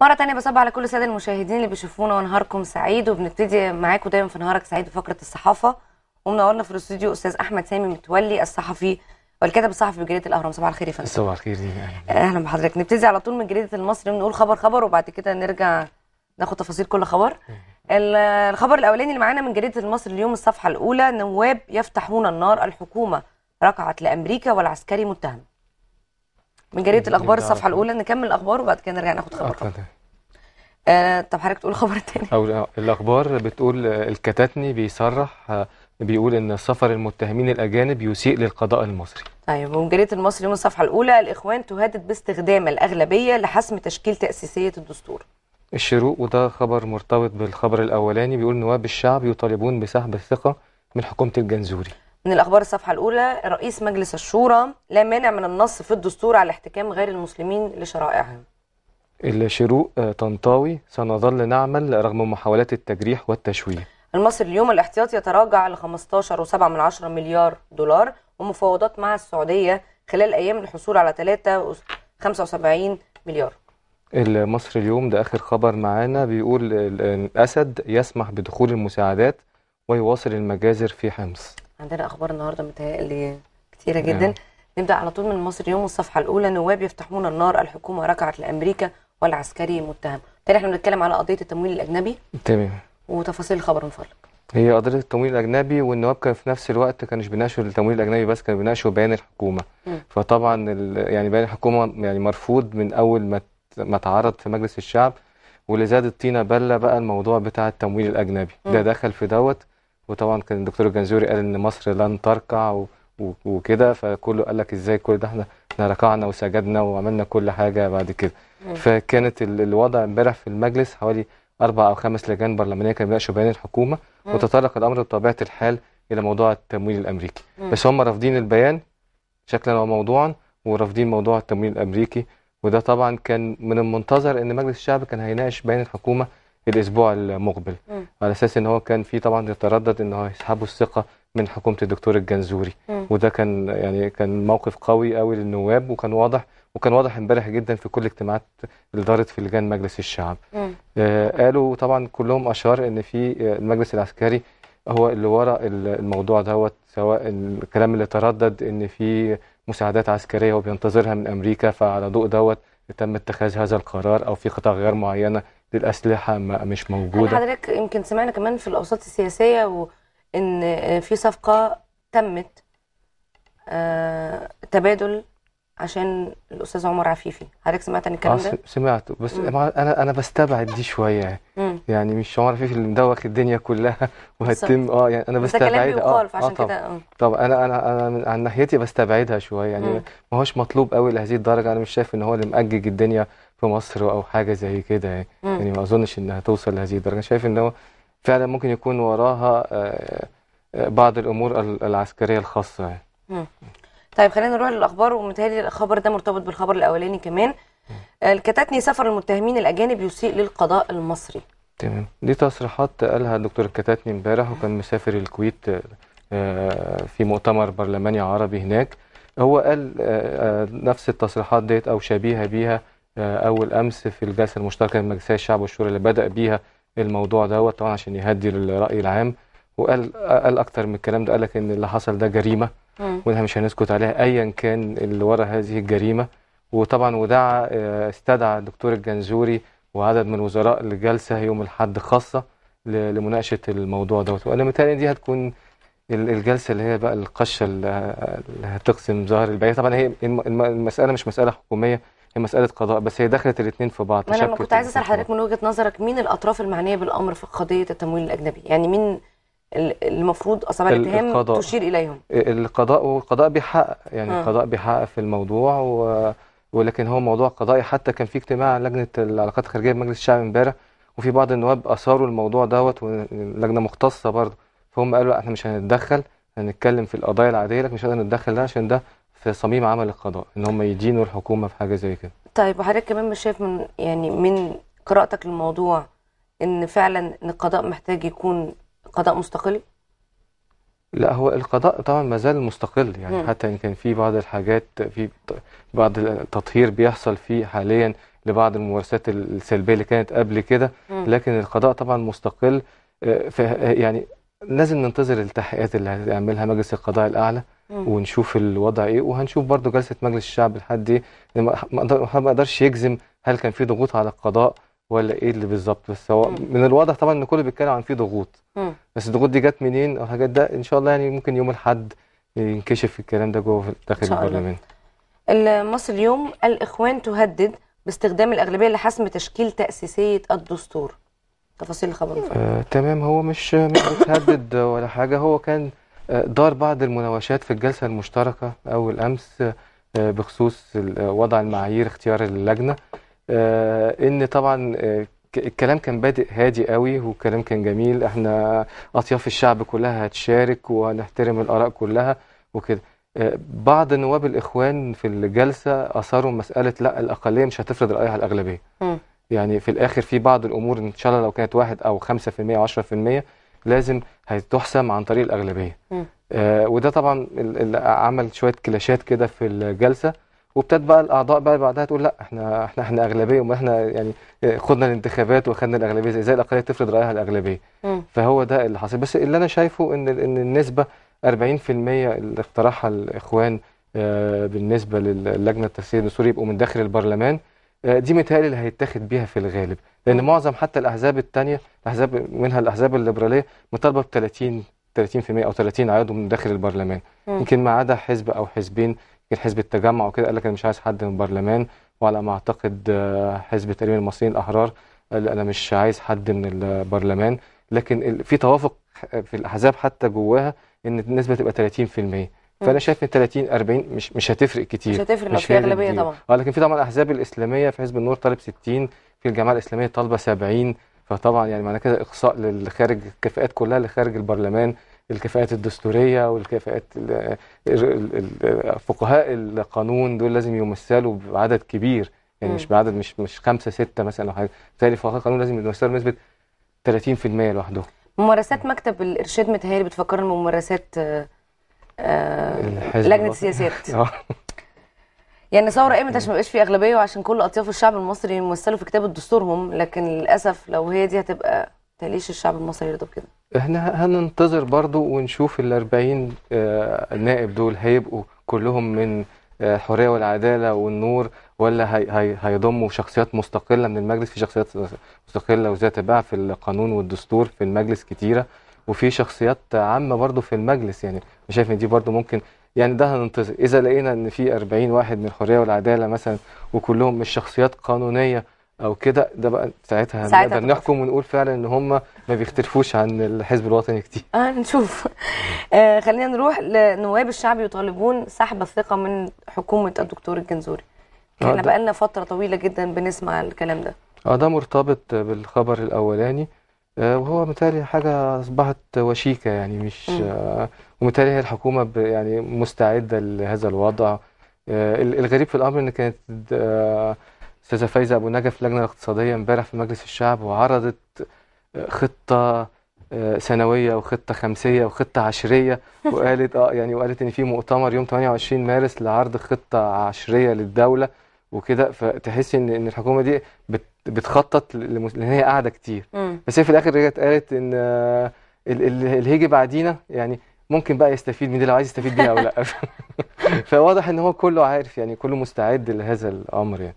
مرة تانية بصب على كل السادة المشاهدين اللي بيشوفونا ونهاركم سعيد وبنبتدي معاكم دايما في نهارك سعيد بفقرة الصحافة ومنورنا في الاستوديو أستاذ أحمد سامي متولي الصحفي والكاتب الصحفي بجريدة الأهرام صباح الخير يا فندم صباح الخير دي أهلا, أهلا بحضرتك نبتدي على طول من جريدة المصري بنقول خبر خبر وبعد كده نرجع ناخد تفاصيل كل خبر الخبر الأولاني اللي معانا من جريدة المصري اليوم الصفحة الأولى نواب يفتحون النار الحكومة ركعت لأمريكا والعسكري متهم من جريده إيه، الاخبار إيه، الصفحه الاولى نكمل الاخبار وبعد كده نرجع ناخد خبر آه, آه، طب حضرتك تقول الخبر الثاني او الاخبار بتقول الكتاتني بيصرح آه، بيقول ان سفر المتهمين الاجانب يسيء للقضاء المصري طيب جريدة المصري من الصفحه الاولى الاخوان تهدد باستخدام الاغلبيه لحسم تشكيل تاسيسيه الدستور الشروق وده خبر مرتبط بالخبر الاولاني بيقول نواب الشعب يطالبون بسحب الثقه من حكومه الجنزوري من الأخبار الصفحة الأولى رئيس مجلس الشورى لا مانع من النص في الدستور على احتكام غير المسلمين لشرائعهم الشروق آه، طنطاوي سنظل نعمل رغم محاولات التجريح والتشويه المصري اليوم الاحتياطي يتراجع ل 15.7 مليار دولار ومفاوضات مع السعودية خلال أيام الحصول على 3.75 مليار المصري اليوم ده آخر خبر معانا بيقول الاسد يسمح بدخول المساعدات ويواصل المجازر في حمص عندنا اخبار النهارده متهيألي كتيره جدا نعم. نبدا على طول من مصر يوم الصفحه الاولى نواب يفتحون النار الحكومه ركعت لامريكا والعسكري متهم تاني احنا بنتكلم على قضيه التمويل الاجنبي تمام وتفاصيل الخبر من فضلك هي قضيه التمويل الاجنبي والنواب كان في نفس الوقت كانش بيناقشوا التمويل الاجنبي بس كانوا بيناقشوا بيان الحكومه م. فطبعا يعني بيان الحكومه يعني مرفوض من اول ما ما اتعرض في مجلس الشعب واللي الطينه بله بقى الموضوع بتاع التمويل الاجنبي م. ده دخل في دوت وطبعا كان الدكتور الجنزوري قال ان مصر لن تركع وكده فكله قال لك ازاي كل ده احنا احنا ركعنا وسجدنا وعملنا كل حاجه بعد كده فكانت الوضع امبارح في المجلس حوالي اربع او خمس لجان برلمانيه كانوا بيناقشوا بيان الحكومه وتطرق الامر بطبيعه الحال الى موضوع التمويل الامريكي بس هم رافضين البيان شكلا وموضوعا ورافضين موضوع التمويل الامريكي وده طبعا كان من المنتظر ان مجلس الشعب كان هيناقش بيان الحكومه في الاسبوع المقبل م. على اساس ان هو كان في طبعا يتردد ان هو يسحبوا الثقه من حكومه الدكتور الجنزوري م. وده كان يعني كان موقف قوي قوي للنواب وكان واضح وكان واضح امبارح جدا في كل اجتماعات اللي دارت في لجان مجلس الشعب آه قالوا طبعا كلهم اشار ان في آه، المجلس العسكري هو اللي ورا الموضوع دوت سواء الكلام اللي تردد ان في مساعدات عسكريه وبينتظرها من امريكا فعلى ضوء دوت تم اتخاذ هذا القرار او في قطاع غيار معينه للاسلحه مش موجوده حضرتك يمكن سمعنا كمان في الاوساط السياسيه وان في صفقه تمت آه تبادل عشان الاستاذ عمر عفيفي حضرتك سمعت عن الكلام آه، ده سمعته بس مم. انا انا بستبعد دي شويه مم. يعني مش عمر عفيفي اللي مدوخ الدنيا كلها وهتتم اه يعني انا بستبعدها اه عشان آه كده اه طب انا انا انا عن ناحيتي بستبعدها شويه يعني ما هوش مطلوب قوي لهذه الدرجه انا مش شايف ان هو اللي مأجج الدنيا في مصر او حاجه زي كده يعني, يعني ما اظنش انها توصل لهذه الدرجه انا شايف ان هو فعلا ممكن يكون وراها آه، آه، بعض الامور العسكريه الخاصه يعني. طيب خلينا نروح للاخبار ومتهيألي الخبر ده مرتبط بالخبر الاولاني كمان آه، الكتاتني سفر المتهمين الاجانب يسيء للقضاء المصري تمام دي تصريحات قالها الدكتور الكتاتني امبارح وكان مسافر الكويت آه، في مؤتمر برلماني عربي هناك هو قال آه، نفس التصريحات ديت او شبيهه بيها اول امس في الجلسه المشتركه مجلس الشعب والشورى اللي بدا بيها الموضوع دوت طبعا عشان يهدي الراي العام وقال قال اكتر من الكلام ده قال لك ان اللي حصل ده جريمه وإنها مش هنسكت عليها أيا كان اللي ورا هذه الجريمة وطبعا ودعا آه، استدعى الدكتور الجنزوري وعدد من الوزراء لجلسة يوم الحد خاصة لمناقشة الموضوع دوت وأنا متهيألي دي هتكون الجلسة اللي هي بقى القشة اللي هتقسم ظهر البعير طبعا هي المسألة مش مسألة حكومية هي مسألة قضاء بس هي دخلت الاثنين في بعض أنا كنت عايز أسأل حضرتك من وجهة نظرك مين الأطراف المعنية بالأمر في قضية التمويل الأجنبي يعني مين المفروض اصابع الاتهام تشير اليهم إيه، القضاء والقضاء بيحقق يعني القضاء آه. بيحقق في الموضوع و... ولكن هو موضوع قضائي حتى كان في اجتماع لجنه العلاقات الخارجيه بمجلس الشعب امبارح وفي بعض النواب اثاروا الموضوع دوت ولجنه مختصه برضه فهم قالوا احنا مش هنتدخل هنتكلم في القضايا العاديه لكن مش هنقدر نتدخل ده عشان ده في صميم عمل القضاء ان هم يدينوا الحكومه في حاجه زي كده طيب وحضرتك كمان مش شايف من يعني من قراءتك للموضوع ان فعلا ان القضاء محتاج يكون قضاء مستقل؟ لا هو القضاء طبعا ما زال مستقل يعني مم. حتى ان كان في بعض الحاجات في بعض التطهير بيحصل فيه حاليا لبعض الممارسات السلبيه اللي كانت قبل كده لكن القضاء طبعا مستقل آه، آه، يعني لازم ننتظر التحقيقات اللي هيعملها مجلس القضاء الاعلى مم. ونشوف الوضع ايه وهنشوف برضو جلسه مجلس الشعب لحد ايه ما اقدرش يجزم هل كان في ضغوط على القضاء ولا ايه اللي بالظبط بس هو من الواضح طبعا ان كله بيتكلم عن في ضغوط بس الضغوط دي جت منين او الحاجات ده ان شاء الله يعني ممكن يوم الاحد ينكشف الكلام ده جوه داخل البرلمان مصر اليوم الاخوان تهدد باستخدام الاغلبيه لحسم تشكيل تاسيسيه الدستور تفاصيل الخبر آه، تمام هو مش مش بتهدد ولا حاجه هو كان آه، دار بعض المناوشات في الجلسه المشتركه اول امس آه، بخصوص آه، وضع المعايير اختيار اللجنه آه، ان طبعا آه، الكلام كان بادئ هادي قوي والكلام كان جميل احنا اطياف الشعب كلها هتشارك وهنحترم الاراء كلها وكده آه، بعض نواب الاخوان في الجلسه اثاروا مساله لا الاقليه مش هتفرض رايها على الاغلبيه م. يعني في الاخر في بعض الامور ان شاء الله لو كانت واحد او 5% 10% لازم هتحسم عن طريق الاغلبيه آه وده طبعا اللي عمل شويه كلاشات كده في الجلسه وابتدت بقى الاعضاء بقى بعدها تقول لا احنا احنا احنا اغلبيه وما احنا يعني خدنا الانتخابات واخدنا الاغلبيه زي, زي الاقليه تفرض رايها الاغلبيه م. فهو ده اللي حصل بس اللي انا شايفه ان ان النسبه 40% اللي اقترحها الاخوان آه، بالنسبه للجنه التسيير السوري يبقوا من داخل البرلمان آه، دي متهيألي اللي هيتاخد بيها في الغالب لان معظم حتى الاحزاب الثانيه الاحزاب منها الاحزاب الليبراليه مطالبه ب 30 30% او 30 عضو من داخل البرلمان يمكن ما عدا حزب او حزبين جه حزب التجمع وكده قال لك انا مش عايز حد من البرلمان وعلى ما اعتقد آه، حزب تقريبا المصريين الاحرار قال انا مش عايز حد من البرلمان لكن في توافق في الاحزاب حتى جواها ان النسبه تبقى 30% فانا شايف ان 30 40 مش مش هتفرق كتير مش هتفرق مش في اغلبيه طبعا اه لكن في طبعا الاحزاب الاسلاميه في حزب النور طالب 60 في الجماعه الاسلاميه طالبه 70 فطبعا يعني معنى كده اقصاء للخارج الكفاءات كلها لخارج البرلمان الكفاءات الدستوريه والكفاءات فقهاء القانون دول لازم يمثلوا بعدد كبير يعني مش بعدد مش مش خمسه سته مثلا او حاجه بالتالي فقهاء القانون لازم يمثلوا بنسبه 30% لوحدهم ممارسات مكتب الارشاد متهيألي بتفكرنا بممارسات آه، آه، لجنه السياسات آه. يعني ثوره ايه عشان ما يبقاش في اغلبيه وعشان كل اطياف الشعب المصري يمثلوا في كتابه دستورهم لكن للاسف لو هي دي هتبقى تليش الشعب المصري يرضى بكده احنا هننتظر برضو ونشوف ال 40 نائب دول هيبقوا كلهم من الحريه آه، والعداله والنور ولا هيضموا شخصيات مستقله من المجلس في شخصيات مستقله وذات باع في القانون والدستور في المجلس كتيره وفي شخصيات عامه برضو في المجلس يعني شايف ان دي برضو ممكن يعني ده هننتظر اذا لقينا ان في 40 واحد من الحريه والعداله مثلا وكلهم مش شخصيات قانونيه او كده ده بقى ساعتها, نقدر نحكم ونقول فعلا ان هم ما بيختلفوش عن الحزب الوطني كتير اه نشوف آه خلينا نروح لنواب الشعب يطالبون سحب الثقه من حكومه الدكتور الجنزوري آه، احنا بقى لنا فتره طويله جدا بنسمع الكلام ده اه ده مرتبط بالخبر الاولاني آه وهو متهيألي حاجه اصبحت وشيكه يعني مش آه ومتهيألي هي الحكومه يعني مستعده لهذا الوضع آه الغريب في الامر ان كانت آه استاذه فايزه ابو نجا في اللجنه الاقتصاديه امبارح في مجلس الشعب وعرضت آه، خطه آه، سنويه وخطه خمسيه وخطه عشريه وقالت اه يعني وقالت ان في مؤتمر يوم 28 مارس لعرض خطه عشريه للدوله وكده فتحس ان ان الحكومه دي بتخطط لان هي قاعده كتير بس هي في الاخر رجعت قالت ان آه، اللي هيجي بعدينا يعني ممكن بقى يستفيد من دي لو عايز يستفيد بيها او لا فواضح ان هو كله عارف يعني كله مستعد لهذا الامر يعني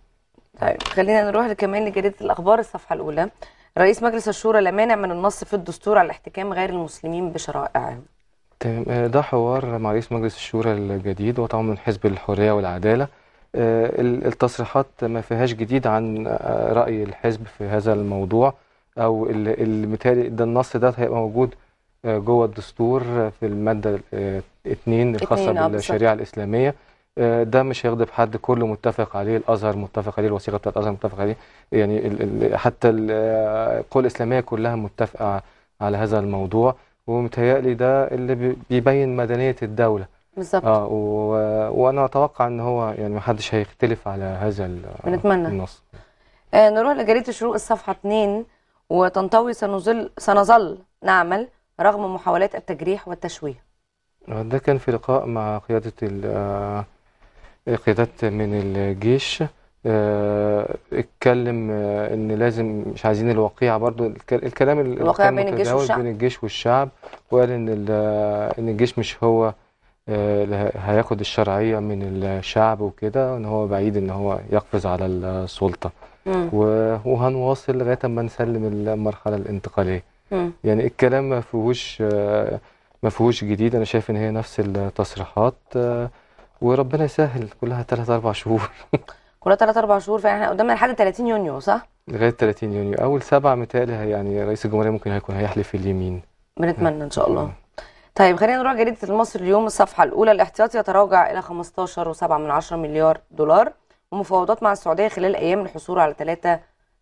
طيب خلينا نروح كمان لجريده الاخبار الصفحه الاولى رئيس مجلس الشورى لا مانع من النص في الدستور على احتكام غير المسلمين بشرائعهم تمام آه، ده حوار مع رئيس مجلس الشورى الجديد وطبعا من حزب الحريه والعداله آه، التصريحات ما فيهاش جديد عن آه، راي الحزب في هذا الموضوع او المثال ده النص ده هيبقى موجود جوه الدستور في الماده 2 الخاصه بالشريعه الاسلاميه آه، ده مش هيغضب حد كله متفق عليه الازهر متفق عليه الوثيقه بتاعت الازهر متفق عليه يعني حتى القوى آه، الاسلاميه كلها متفقه على هذا الموضوع ومتهيألي ده اللي بيبين مدنيه الدوله بالظبط اه و... وانا اتوقع ان هو يعني ما حدش هيختلف على هذا بنتمنى النص آه نروح لجريده الشروق الصفحه 2 وتنطوي سنظل سنظل نعمل رغم محاولات التجريح والتشويه آه، ده كان في لقاء مع قياده قيادات من الجيش آه، اتكلم آه، ان لازم مش عايزين الوقيعه برضو الكلام الوقيعة بين الجيش والشعب بين الجيش والشعب وقال ان آه، ان الجيش مش هو هياخد الشرعيه من الشعب وكده ان هو بعيد ان هو يقفز على السلطه مم. وهنواصل لغايه اما نسلم المرحله الانتقاليه مم. يعني الكلام ما فيهوش ما فيهوش جديد انا شايف ان هي نفس التصريحات وربنا يسهل كلها 3 4 شهور كلها 3 4 شهور فاحنا قدامنا لحد 30 يونيو صح؟ لغايه 30 يونيو اول سبعه متهيألي يعني رئيس الجمهوريه ممكن هيكون هيحلف اليمين بنتمنى ان شاء الله طيب خلينا نروح جريده المصري اليوم الصفحه الاولى الاحتياطي يتراجع الى 15.7 مليار دولار ومفاوضات مع السعوديه خلال ايام الحصول على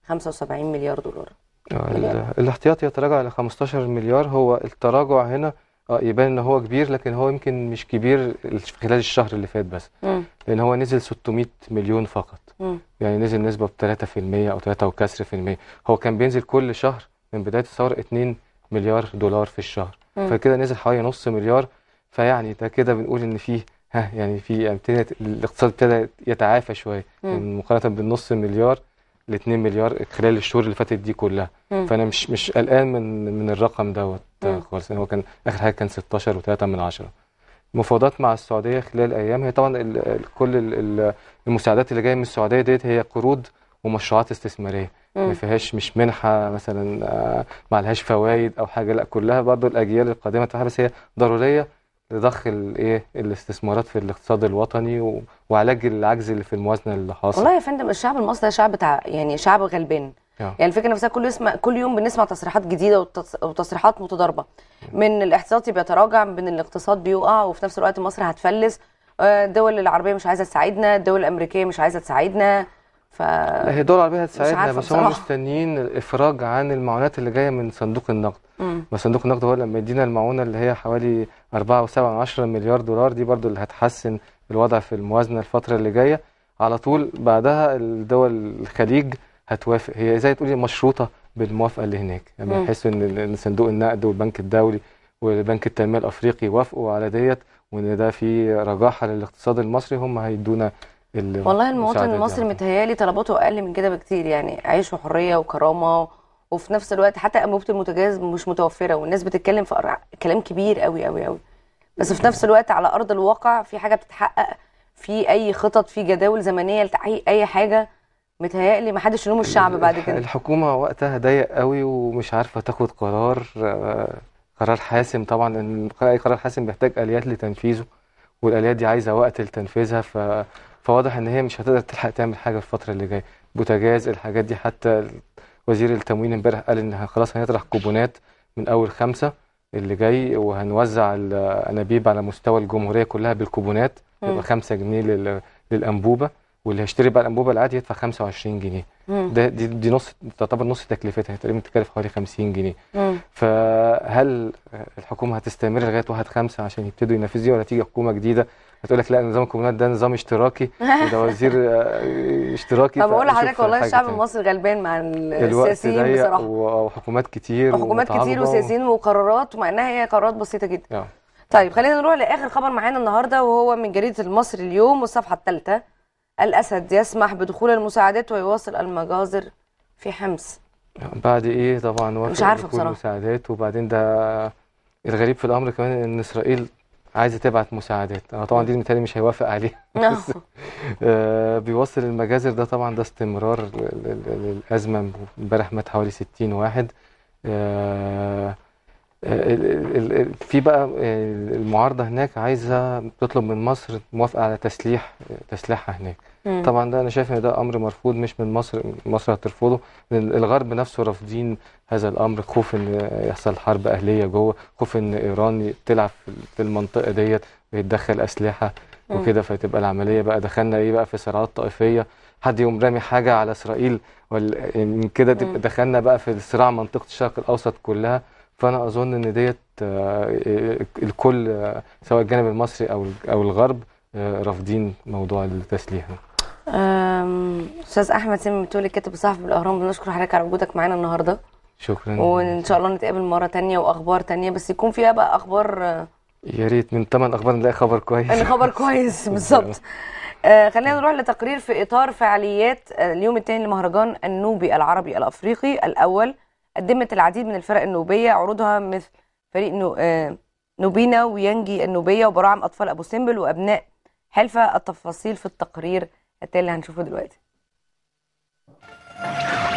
3.75 مليار دولار آه، الاحتياطي يتراجع الى 15 مليار هو التراجع هنا اه يبان ان هو كبير لكن هو يمكن مش كبير خلال الشهر اللي فات بس مم. لان هو نزل 600 مليون فقط مم. يعني نزل نسبه ب 3% او 3 وكسر في المية هو كان بينزل كل شهر من بدايه الثوره 2 مليار دولار في الشهر مم. فكده نزل حوالي نص مليار فيعني ده كده بنقول ان فيه ها يعني في يعني الاقتصاد ابتدى يتعافى شويه يعني مقارنه بالنص مليار ل 2 مليار خلال الشهور اللي فاتت دي كلها مم. فانا مش مش قلقان من من الرقم دوت آه، خالص يعني هو كان اخر حاجه كان 16 و3 من 10 مفاوضات مع السعوديه خلال ايام هي طبعا كل المساعدات اللي جايه من السعوديه ديت هي قروض ومشروعات استثماريه ما فيهاش مش منحه مثلا آه، ما لهاش فوائد او حاجه لا كلها برضو الاجيال القادمه بس هي ضروريه لضخ الايه الاستثمارات في الاقتصاد الوطني و... وعلاج العجز اللي في الموازنه اللي حاصل والله يا فندم الشعب المصري شعب تع... يعني شعب غلبان اه. يعني الفكره نفسها كل اسم كل يوم بنسمع تصريحات جديده وتصريحات متضاربه اه. من الاحتياطي بيتراجع من الاقتصاد بيقع وفي نفس الوقت مصر هتفلس آه، الدول العربيه مش عايزه تساعدنا الدول الامريكيه مش عايزه تساعدنا ف هي الدول العربيه هتساعدنا بس هم مستنيين الافراج عن المعونات اللي جايه من صندوق النقد ما صندوق النقد هو لما يدينا المعونه اللي هي حوالي 4.7 مليار دولار دي برضو اللي هتحسن الوضع في الموازنه الفتره اللي جايه على طول بعدها الدول الخليج هتوافق هي زي تقولي مشروطه بالموافقه اللي هناك لما يعني يحسوا ان صندوق النقد والبنك الدولي والبنك التنميه الافريقي وافقوا على ديت وان ده في رجاحه للاقتصاد المصري هم هيدونا والله المواطن المصري متهيالي طلباته اقل من كده بكتير يعني عيش وحريه وكرامه وفي نفس الوقت حتى انبوبه المتجاز مش متوفره والناس بتتكلم في كلام كبير قوي قوي قوي بس في نفس الوقت على ارض الواقع في حاجه بتتحقق في اي خطط في جداول زمنيه لتحقيق اي حاجه متهيألي محدش يلوم الشعب بعد كده الحكومة وقتها ضيق قوي ومش عارفة تاخد قرار آه، قرار حاسم طبعا ان اي قرار حاسم بيحتاج اليات لتنفيذه والاليات دي عايزه وقت لتنفيذها ف... فواضح ان هي مش هتقدر تلحق تعمل حاجه الفتره اللي جايه بوتاجاز الحاجات دي حتى وزير التموين امبارح قال ان خلاص هنطرح كوبونات من اول خمسة اللي جاي وهنوزع الانابيب آه، على مستوى الجمهوريه كلها بالكوبونات يبقى 5 جنيه لل... للانبوبه واللي هيشتري بقى الانبوبه العادي يدفع 25 جنيه مم. ده دي, دي نص تعتبر نص تكلفتها تقريبا تكلف حوالي 50 جنيه مم. فهل الحكومه هتستمر لغايه واحد خمسة عشان يبتدوا ينفذوا دي ولا تيجي حكومه جديده هتقول لك لا نظام الكومونات ده نظام اشتراكي وده وزير آه، اشتراكي طب اقول لحضرتك والله الشعب المصري غلبان مع السياسيين بصراحه وحكومات كتير وحكومات كتير وسياسيين وقرارات ومع انها هي قرارات بسيطه جدا نعم. طيب خلينا نروح لاخر خبر معانا النهارده وهو من جريده المصري اليوم والصفحه الثالثه الأسد يسمح بدخول المساعدات ويواصل المجازر في حمص بعد إيه طبعا مش عارفة بصراحة المساعدات وبعدين ده الغريب في الأمر كمان إن إسرائيل عايزه تبعت مساعدات انا طبعا دي المثال مش هيوافق عليه بس آه بيوصل المجازر ده طبعا ده استمرار للازمه امبارح مات حوالي 60 واحد آه في بقى المعارضه هناك عايزه تطلب من مصر موافقه على تسليح تسليحها هناك مم. طبعا ده انا شايف ان ده امر مرفوض مش من مصر مصر هترفضه الغرب نفسه رافضين هذا الامر خوف ان يحصل حرب اهليه جوه خوف ان ايران تلعب في المنطقه ديت ويتدخل اسلحه وكده فتبقى العمليه بقى دخلنا ايه بقى في صراعات طائفيه حد يقوم رامي حاجه على اسرائيل ولا يعني كده دخلنا بقى في صراع منطقه الشرق الاوسط كلها فانا اظن ان ديت آه، آه، الكل آه، سواء الجانب المصري او او الغرب رافضين موضوع التسليح استاذ احمد سامي بتقول كاتب الصحفي بالاهرام بنشكر حضرتك على وجودك معانا النهارده شكرا وان شاء الله نتقابل مره تانية واخبار تانية بس يكون فيها بقى اخبار يا ريت من ثمان اخبار نلاقي خبر كويس خبر كويس بالظبط آه خلينا نروح لتقرير في اطار فعاليات اليوم الثاني لمهرجان النوبي العربي الافريقي الاول قدمت العديد من الفرق النوبيه عروضها مثل فريق آه، نوبينا وينجي النوبيه وبراعم اطفال ابو سمبل وابناء حلفه التفاصيل في التقرير التالي اللي هنشوفه دلوقتي